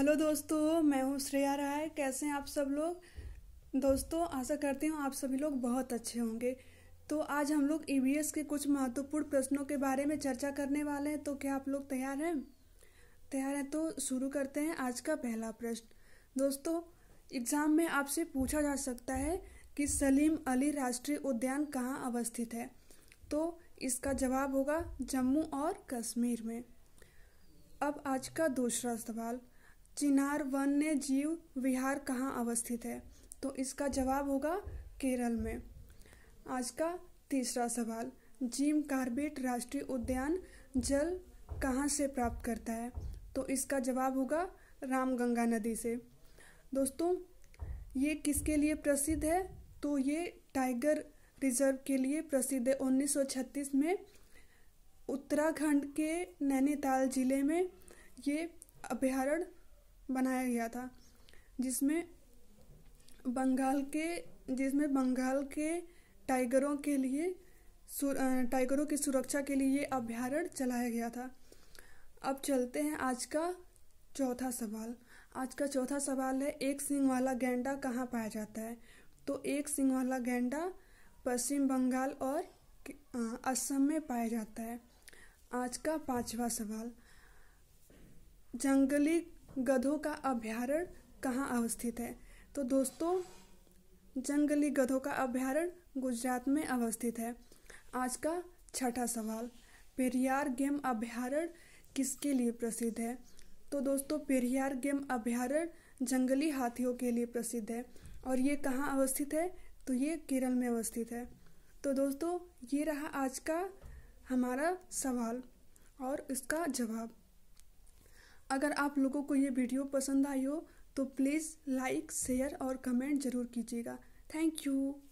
hello दोस्तों मैं हूँ श्रेया राय कैसे हैं आप सब लोग दोस्तों आशा करती हूँ आप सभी लोग बहुत अच्छे होंगे तो आज हम लोग ई e के कुछ महत्वपूर्ण प्रश्नों के बारे में चर्चा करने वाले हैं तो क्या आप लोग तैयार हैं तैयार हैं तो शुरू करते हैं आज का पहला प्रश्न दोस्तों एग्ज़ाम में आपसे पूछा जा सकता है कि सलीम अली राष्ट्रीय उद्यान कहाँ अवस्थित है तो इसका जवाब होगा जम्मू और कश्मीर में अब आज का दूसरा सवाल चिनार वन्य जीव विहार कहाँ अवस्थित है तो इसका जवाब होगा केरल में आज का तीसरा सवाल जिम कार्बेट राष्ट्रीय उद्यान जल कहाँ से प्राप्त करता है तो इसका जवाब होगा रामगंगा नदी से दोस्तों ये किसके लिए प्रसिद्ध है तो ये टाइगर रिजर्व के लिए प्रसिद्ध है 1936 में उत्तराखंड के नैनीताल जिले में ये अभ्यारण्य बनाया गया था जिसमें बंगाल के जिसमें बंगाल के टाइगरों के लिए टाइगरों की सुरक्षा के लिए ये अभ्यारण्य चलाया गया था अब चलते हैं आज का चौथा सवाल आज का चौथा सवाल है एक सिंह वाला गैंडा कहाँ पाया जाता है तो एक सिंग वाला गैंडा पश्चिम बंगाल और असम में पाया जाता है आज का पांचवा सवाल जंगली गधों का अभ्यारण कहाँ अवस्थित है तो दोस्तों जंगली गधों का अभ्यारण गुजरात में अवस्थित है आज का छठा सवाल पेरियार गेम अभ्यारण किसके लिए प्रसिद्ध है तो दोस्तों पेरियार गेम अभ्यारण जंगली हाथियों के लिए प्रसिद्ध है और ये कहाँ अवस्थित है तो ये केरल में अवस्थित है तो दोस्तों ये रहा आज का हमारा सवाल और इसका जवाब अगर आप लोगों को ये वीडियो पसंद आई हो तो प्लीज़ लाइक शेयर और कमेंट ज़रूर कीजिएगा थैंक यू